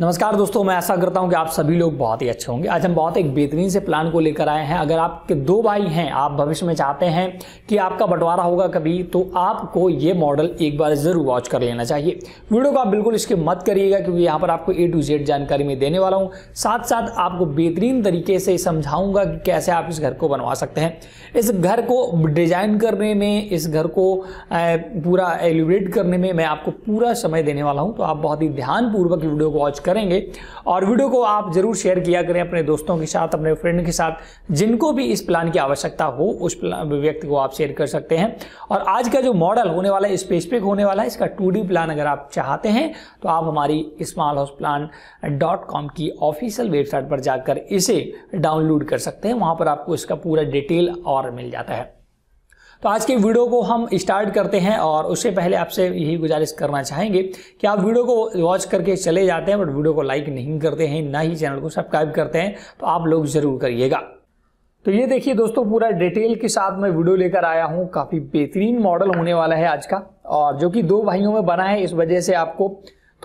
नमस्कार दोस्तों मैं ऐसा करता हूं कि आप सभी लोग बहुत ही अच्छे होंगे आज हम बहुत एक बेहतरीन से प्लान को लेकर आए हैं अगर आपके दो भाई हैं आप भविष्य में चाहते हैं कि आपका बंटवारा होगा कभी तो आपको ये मॉडल एक बार ज़रूर वॉच कर लेना चाहिए वीडियो को आप बिल्कुल इसके मत करिएगा क्योंकि यहाँ पर आपको ए टू जेड जानकारी में देने वाला हूँ साथ साथ आपको बेहतरीन तरीके से समझाऊंगा कि कैसे आप इस घर को बनवा सकते हैं इस घर को डिजाइन करने में इस घर को पूरा एलिवेट करने में मैं आपको पूरा समय देने वाला हूँ तो आप बहुत ही ध्यानपूर्वक वीडियो को वॉच करेंगे और वीडियो को आप जरूर शेयर किया करें अपने दोस्तों के साथ अपने फ्रेंड के साथ जिनको भी इस प्लान की आवश्यकता हो उस व्यक्ति को आप शेयर कर सकते हैं और आज का जो मॉडल होने वाला है स्पेसिफिक होने वाला है इसका टू प्लान अगर आप चाहते हैं तो आप हमारी small house plan dot com की ऑफिशियल वेबसाइट पर जाकर इसे डाउनलोड कर सकते हैं वहां पर आपको इसका पूरा डिटेल और मिल जाता है तो आज के वीडियो को हम स्टार्ट करते हैं और उससे पहले आपसे यही गुजारिश करना चाहेंगे कि आप वीडियो को वॉच करके चले जाते हैं बट वीडियो को लाइक नहीं करते हैं ना ही चैनल को सब्सक्राइब करते हैं तो आप लोग ज़रूर करिएगा तो ये देखिए दोस्तों पूरा डिटेल के साथ मैं वीडियो लेकर आया हूँ काफ़ी बेहतरीन मॉडल होने वाला है आज का और जो कि दो भाइयों में बना है इस वजह से आपको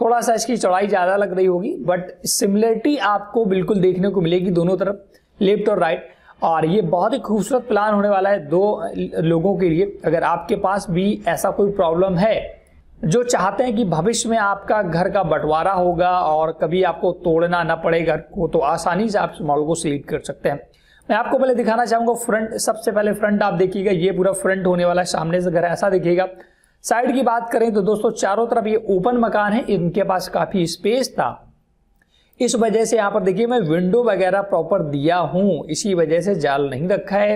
थोड़ा सा इसकी चौड़ाई ज़्यादा लग रही होगी बट सिमिलरिटी आपको बिल्कुल देखने को मिलेगी दोनों तरफ लेफ्ट और राइट और ये बहुत ही खूबसूरत प्लान होने वाला है दो लोगों के लिए अगर आपके पास भी ऐसा कोई प्रॉब्लम है जो चाहते हैं कि भविष्य में आपका घर का बंटवारा होगा और कभी आपको तोड़ना ना पड़े घर को तो आसानी से आप इस मॉडल को सिलेक्ट कर सकते हैं मैं आपको पहले दिखाना चाहूंगा फ्रंट सबसे पहले फ्रंट आप देखिएगा ये पूरा फ्रंट होने वाला है सामने से घर ऐसा दिखेगा साइड की बात करें तो दोस्तों चारों तरफ ये ओपन मकान है इनके पास काफी स्पेस था इस वजह से यहाँ पर देखिए मैं विंडो वगैरह प्रॉपर दिया हूँ इसी वजह से जाल नहीं रखा है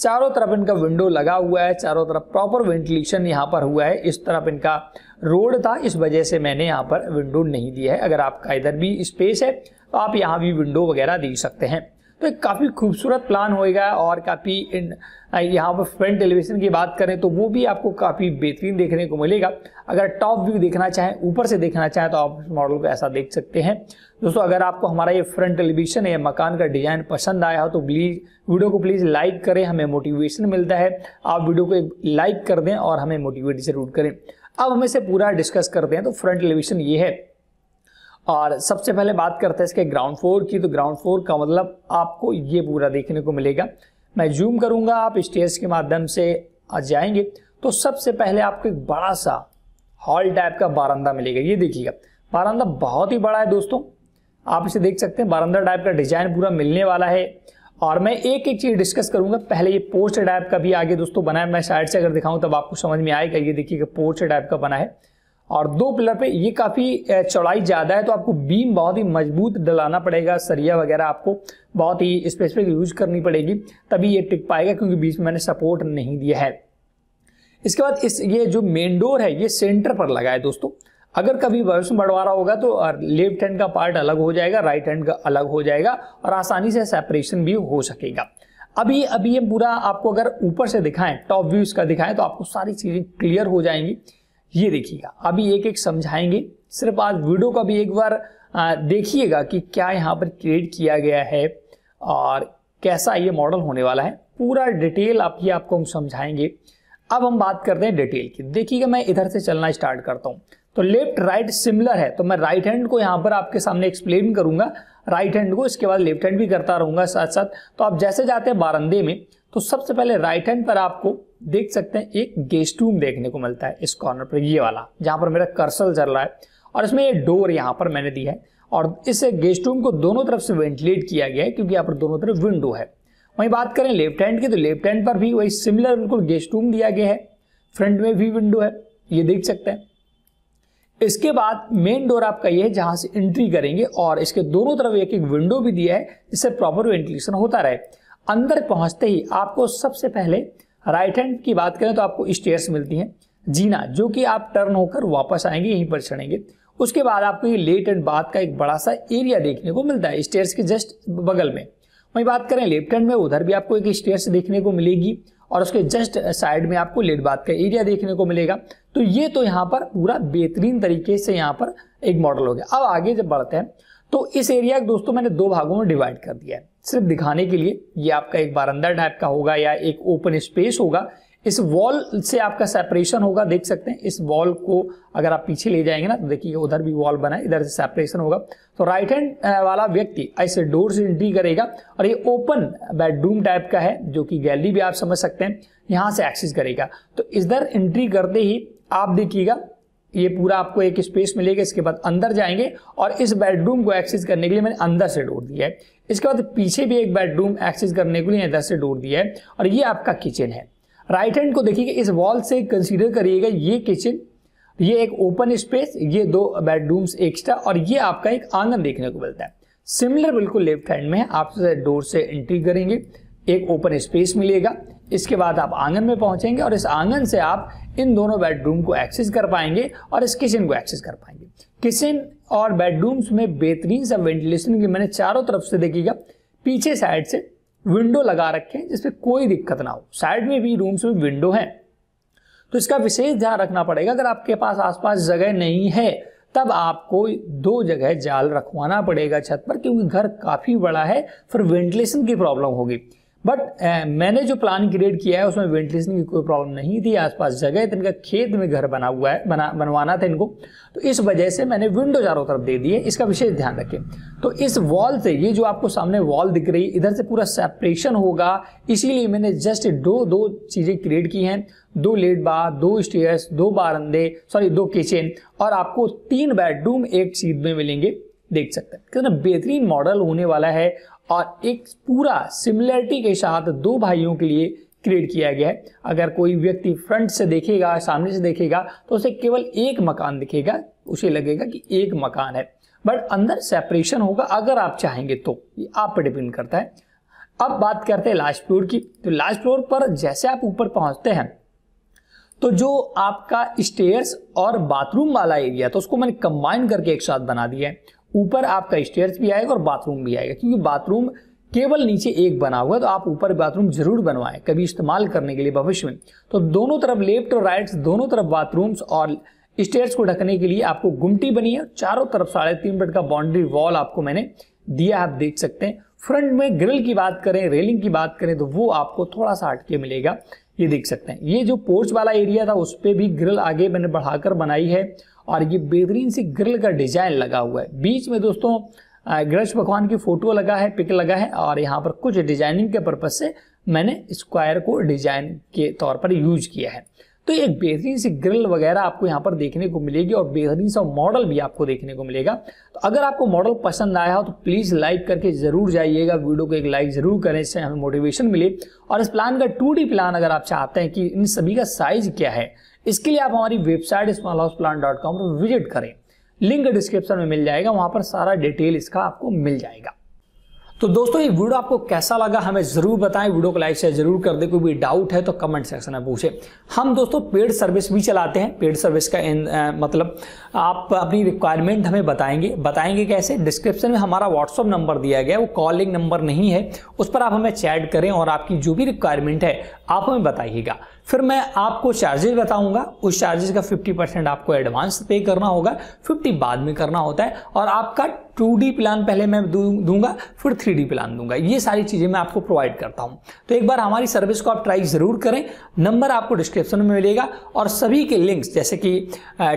चारों तरफ इनका विंडो लगा हुआ है चारों तरफ प्रॉपर वेंटिलेशन यहाँ पर हुआ है इस तरफ इनका रोड था इस वजह से मैंने यहाँ पर विंडो नहीं दिया है अगर आपका इधर भी स्पेस है तो आप यहाँ भी विंडो वगैरह दे सकते हैं तो एक काफ़ी खूबसूरत प्लान होएगा और काफ़ी यहाँ पर फ्रंट एलिवेशन की बात करें तो वो भी आपको काफ़ी बेहतरीन देखने को मिलेगा अगर टॉप व्यू देखना चाहें ऊपर से देखना चाहें तो आप इस मॉडल को ऐसा देख सकते हैं दोस्तों अगर आपको हमारा ये फ्रंट एलिवेशन या मकान का डिज़ाइन पसंद आया हो तो प्लीज़ वीडियो को प्लीज़ लाइक करें हमें मोटिवेशन मिलता है आप वीडियो को लाइक कर दें और हमें मोटिवेट ज़रूर करें अब हम इसे पूरा डिस्कस करते हैं तो फ्रंट एलिवेशन ये है और सबसे पहले बात करते हैं इसके ग्राउंड फ्लोर की तो ग्राउंड फ्लोर का मतलब आपको ये पूरा देखने को मिलेगा मैं जूम करूंगा आप स्टेज के माध्यम से जाएंगे तो सबसे पहले आपको एक बड़ा सा हॉल टाइप का बारंदा मिलेगा ये देखिएगा बारंदा बहुत ही बड़ा है दोस्तों आप इसे देख सकते हैं बारंदा टाइप का डिजाइन पूरा मिलने वाला है और मैं एक एक चीज डिस्कस करूंगा पहले ये पोस्ट टाइप का भी आगे दोस्तों बना है मैं साइड से अगर दिखाऊं तब आपको समझ में आएगा ये देखिएगा पोस्ट टाइप का बना है और दो पिलर पे ये काफ़ी चौड़ाई ज़्यादा है तो आपको बीम बहुत ही मजबूत डलाना पड़ेगा सरिया वगैरह आपको बहुत ही स्पेसिफिक यूज करनी पड़ेगी तभी ये टिक पाएगा क्योंकि बीच में मैंने सपोर्ट नहीं दिया है इसके बाद इस ये जो मेन डोर है ये सेंटर पर लगा है दोस्तों अगर कभी भविष्य बढ़वा रहा होगा तो लेफ्ट हैंड का पार्ट अलग हो जाएगा राइट हैंड का अलग हो जाएगा और आसानी से सेपरेशन भी हो सकेगा अभी अभी ये पूरा आपको अगर ऊपर से दिखाएं टॉप व्यू इसका दिखाएं तो आपको सारी चीज़ें क्लियर हो जाएंगी ये देखिएगा अभी एक एक समझाएंगे सिर्फ आज वीडियो का भी एक बार देखिएगा कि क्या यहाँ पर क्रिएट किया गया है और कैसा ये मॉडल होने वाला है पूरा डिटेल आप ये आपको हम समझाएंगे अब हम बात करते हैं डिटेल की देखिएगा मैं इधर से चलना स्टार्ट करता हूँ तो लेफ्ट राइट सिमिलर है तो मैं राइट हैंड को यहाँ पर आपके सामने एक्सप्लेन करूंगा राइट हैंड को इसके बाद लेफ्ट हैंड भी करता रहूंगा साथ साथ तो आप जैसे जाते हैं बारंदे में तो सबसे पहले राइट हैंड पर आपको देख सकते हैं एक गेस्ट रूम देखने को मिलता है इस कॉर्नर पर ये वाला जहां पर मेरा कर्सल चल रहा है और इसमें ये डोर यहाँ पर मैंने दी है और इस गेस्ट रूम को दोनों तरफ से वेंटिलेट किया गया है क्योंकि यहाँ पर दोनों तरफ विंडो है वहीं बात करें लेफ्ट हैंड की तो लेफ्ट हैंड पर भी वही सिमिलर बिल्कुल रूम दिया गया है फ्रंट में भी विंडो है ये देख सकते हैं इसके बाद मेन डोर आपका ये है जहां से एंट्री करेंगे और इसके दोनों तरफ एक एक विंडो भी दिया है जिससे प्रॉपर वेंटिलेशन होता रहे अंदर पहुंचते ही आपको सबसे पहले राइट हैंड की बात करें तो आपको स्टेयर्स मिलती हैं जीना जो कि आप टर्न होकर वापस आएंगे यहीं पर चढ़ेंगे उसके बाद आपको ये लेट एंड बाथ का एक बड़ा सा एरिया देखने को मिलता है स्टेयर्स के जस्ट बगल में वहीं बात करें लेफ्ट हैंड में उधर भी आपको एक स्टेयर्स देखने को मिलेगी और उसके जस्ट साइड में आपको लेट बाथ का एरिया देखने को मिलेगा तो ये तो यहाँ पर पूरा बेहतरीन तरीके से यहाँ पर एक मॉडल हो गया अब आगे जब बढ़ते हैं तो इस एरिया को दोस्तों मैंने दो भागों में डिवाइड कर दिया है सिर्फ दिखाने के लिए ये आपका एक बारंदा टाइप का होगा या एक ओपन स्पेस होगा इस वॉल से आपका सेपरेशन होगा देख सकते हैं इस वॉल को अगर आप पीछे ले जाएंगे ना तो देखिए उधर भी वॉल बना है इधर से सेपरेशन होगा तो राइट हैंड वाला व्यक्ति ऐसे डोर से एंट्री करेगा और ये ओपन बेडरूम टाइप का है जो कि गैलरी भी आप समझ सकते हैं यहां से एक्सेस करेगा तो इधर एंट्री करते ही आप देखिएगा ये पूरा आपको एक स्पेस मिलेगा इसके बाद अंदर जाएंगे और इस बेडरूम को एक्सेस करने के लिए मैंने अंदर से डोर दिया है इसके बाद पीछे भी एक बेडरूम एक्सेस करने के लिए इधर से डोर दिया है और ये आपका किचन है राइट हैंड को देखिएगा इस वॉल से कंसीडर करिएगा ये किचन ये एक ओपन स्पेस ये दो बेडरूम्स एक्स्ट्रा और ये आपका एक आंगन देखने को मिलता है सिमिलर बिल्कुल लेफ्ट हैंड में है आप डोर से एंट्री करेंगे एक ओपन स्पेस मिलेगा इसके बाद आप आंगन में पहुंचेंगे और इस आंगन से आप इन दोनों बेडरूम को एक्सेस कर पाएंगे और इस किचन को एक्सेस कर पाएंगे किचन और बेडरूम्स में बेहतरीन सा वेंटिलेशन की मैंने चारों तरफ से देखिएगा पीछे साइड से विंडो लगा रखे हैं जिसमें कोई दिक्कत ना हो साइड में भी रूम्स में विंडो है तो इसका विशेष ध्यान रखना पड़ेगा अगर आपके पास आसपास जगह नहीं है तब आपको दो जगह जाल रखवाना पड़ेगा छत पर क्योंकि घर काफ़ी बड़ा है फिर वेंटिलेशन की प्रॉब्लम होगी बट uh, मैंने जो प्लान क्रिएट किया है उसमें वेंटिलेशन की कोई प्रॉब्लम नहीं थी आसपास जगह थी इनका खेत में घर बना हुआ है बना बनवाना था इनको तो इस वजह से मैंने विंडो चारों तरफ दे दिए इसका विशेष ध्यान रखें तो इस वॉल से ये जो आपको सामने वॉल दिख रही है इधर से पूरा सेपरेशन होगा इसीलिए मैंने जस्ट दो दो चीज़ें क्रिएट की हैं दो लेट बार दो स्टेयर्स दो बारंदे सॉरी दो किचन और आपको तीन बेडरूम एक सीट में मिलेंगे देख सकते हैं कितना बेहतरीन मॉडल होने वाला है और एक पूरा सिमिलरिटी के साथ दो भाइयों के लिए क्रिएट किया गया है अगर कोई व्यक्ति फ्रंट से देखेगा सामने से देखेगा तो उसे केवल एक मकान दिखेगा उसे लगेगा कि एक मकान है बट अंदर सेपरेशन होगा अगर आप चाहेंगे तो ये आप पर डिपेंड करता है अब बात करते हैं लास्ट फ्लोर की तो लास्ट फ्लोर पर जैसे आप ऊपर पहुंचते हैं तो जो आपका स्टेयर्स और बाथरूम वाला एरिया तो उसको मैंने कंबाइन करके एक साथ बना दिया है ऊपर आपका स्टेयर्स भी आएगा और बाथरूम भी आएगा क्योंकि बाथरूम केवल नीचे एक बना हुआ है तो आप ऊपर बाथरूम जरूर बनवाएं कभी इस्तेमाल करने के लिए भविष्य में तो दोनों तरफ लेफ्ट और राइट दोनों तरफ बाथरूम्स और स्टेयर्स को ढकने के लिए आपको गुमटी बनी है चारों तरफ साढ़े तीन फीट का बाउंड्री वॉल आपको मैंने दिया आप देख सकते हैं फ्रंट में ग्रिल की बात करें रेलिंग की बात करें तो वो आपको थोड़ा सा हटके मिलेगा ये देख सकते हैं ये जो पोर्च वाला एरिया था उस पर भी ग्रिल आगे मैंने बढ़ाकर बनाई है और ये बेहतरीन सी ग्रिल का डिजाइन लगा हुआ है बीच में दोस्तों ग्रज पकवान की फ़ोटो लगा है पिक लगा है और यहाँ पर कुछ डिजाइनिंग के पर्पज़ से मैंने स्क्वायर को डिजाइन के तौर पर यूज किया है तो एक बेहतरीन सी ग्रिल वगैरह आपको यहाँ पर देखने को मिलेगी और बेहतरीन सा मॉडल भी आपको देखने को मिलेगा तो अगर आपको मॉडल पसंद आया हो तो प्लीज़ लाइक करके ज़रूर जाइएगा वीडियो को एक लाइक ज़रूर करें इससे हमें मोटिवेशन मिले और इस प्लान का टू प्लान अगर आप चाहते हैं कि इन सभी का साइज़ क्या है इसके लिए आप हमारी website small house plan dot com पर विजिट करें लिंक डिस्क्रिप्शन में मिल जाएगा वहाँ पर सारा डिटेल इसका आपको मिल जाएगा तो दोस्तों ये वीडियो आपको कैसा लगा हमें जरूर बताएं वीडियो को लाइक शेयर जरूर कर दे कोई भी डाउट है तो कमेंट सेक्शन में पूछे हम दोस्तों पेड सर्विस भी चलाते हैं पेड सर्विस का इन, आ, मतलब आप अपनी रिक्वायरमेंट हमें बताएंगे बताएंगे कैसे डिस्क्रिप्शन में हमारा व्हाट्सअप नंबर दिया गया वो कॉलिंग नंबर नहीं है उस पर आप हमें चैट करें और आपकी जो भी रिक्वायरमेंट है आप हमें बताइएगा फिर मैं आपको चार्जेस बताऊंगा उस चार्जेस का 50 परसेंट आपको एडवांस पे करना होगा 50 बाद में करना होता है और आपका टू डी प्लान पहले मैं दूंगा फिर थ्री डी प्लान दूंगा ये सारी चीज़ें मैं आपको प्रोवाइड करता हूँ तो एक बार हमारी सर्विस को आप ट्राई ज़रूर करें नंबर आपको डिस्क्रिप्शन में मिलेगा और सभी के लिंक्स जैसे कि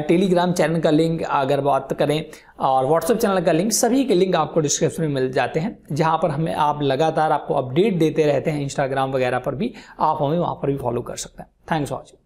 टेलीग्राम चैनल का लिंक अगर बात करें और व्हाट्सएप चैनल का लिंक सभी के लिंक आपको डिस्क्रिप्शन में मिल जाते हैं जहाँ पर हमें आप लगातार आपको अपडेट देते रहते हैं इंस्टाग्राम वगैरह पर भी आप हमें वहाँ पर भी फॉलो कर सकते हैं थैंक्स वॉचिंग